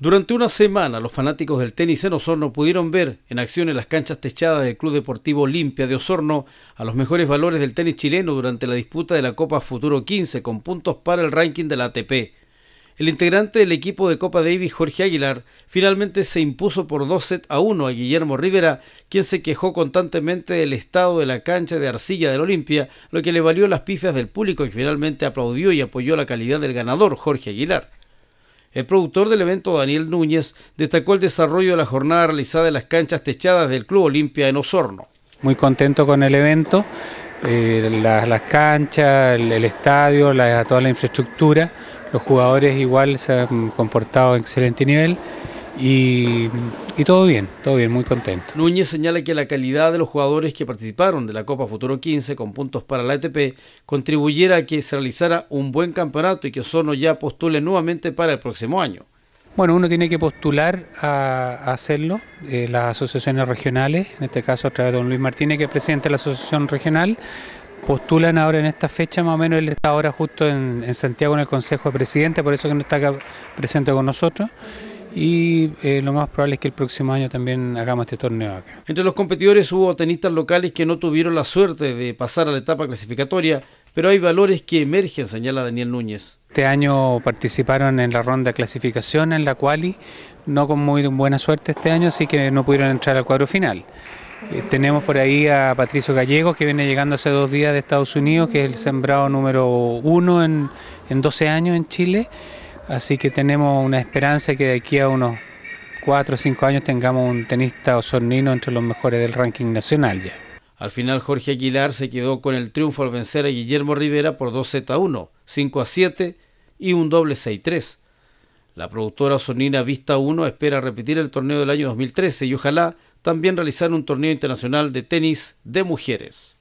Durante una semana, los fanáticos del tenis en Osorno pudieron ver en acción en las canchas techadas del Club Deportivo Olimpia de Osorno a los mejores valores del tenis chileno durante la disputa de la Copa Futuro 15 con puntos para el ranking de la ATP. El integrante del equipo de Copa Davis, Jorge Aguilar, finalmente se impuso por 2 sets a 1 a Guillermo Rivera, quien se quejó constantemente del estado de la cancha de arcilla del Olimpia, lo que le valió las pifias del público y finalmente aplaudió y apoyó la calidad del ganador, Jorge Aguilar. El productor del evento, Daniel Núñez, destacó el desarrollo de la jornada realizada en las canchas techadas del Club Olimpia en Osorno. Muy contento con el evento, eh, las, canchas, el, estadio, toda la infraestructura. Los jugadores igual se han comportado a excelente nivel. Y, todo bien, todo bien, muy contento. Núñez señala que la calidad de los jugadores que participaron de la Copa Futuro 15 con puntos para la ATP contribuyera a que se realizara un buen campeonato y que Osorno ya postule nuevamente para el próximo año. Bueno, uno tiene que postular a, hacerlo, eh, las asociaciones regionales, en este caso a través de don Luis Martínez, que es presidente de la asociación regional, postulan ahora en esta fecha, más o menos él está ahora justo en, en Santiago en el Consejo de Presidentes, por eso que no está acá presente con nosotros y eh, lo más probable es que el próximo año también hagamos este torneo acá. Entre los competidores hubo tenistas locales que no tuvieron la suerte de pasar a la etapa clasificatoria, pero hay valores que emergen, señala Daniel Núñez. Este año participaron en la ronda de clasificación en la quali, no con muy buena suerte este año, así que no pudieron entrar al cuadro final. Eh, tenemos por ahí a Patricio Gallegos, que viene llegando hace dos días de Estados Unidos, que es el sembrado número uno en, en 12 años en Chile Así que tenemos una esperanza que de aquí a unos 4 o 5 años tengamos un tenista osornino entre los mejores del ranking nacional ya. Al final Jorge Aguilar se quedó con el triunfo al vencer a Guillermo Rivera por 2 z 1, 5 a 7 y un doble 6-3. La productora osornina Vista 1 espera repetir el torneo del año 2013 y ojalá también realizar un torneo internacional de tenis de mujeres.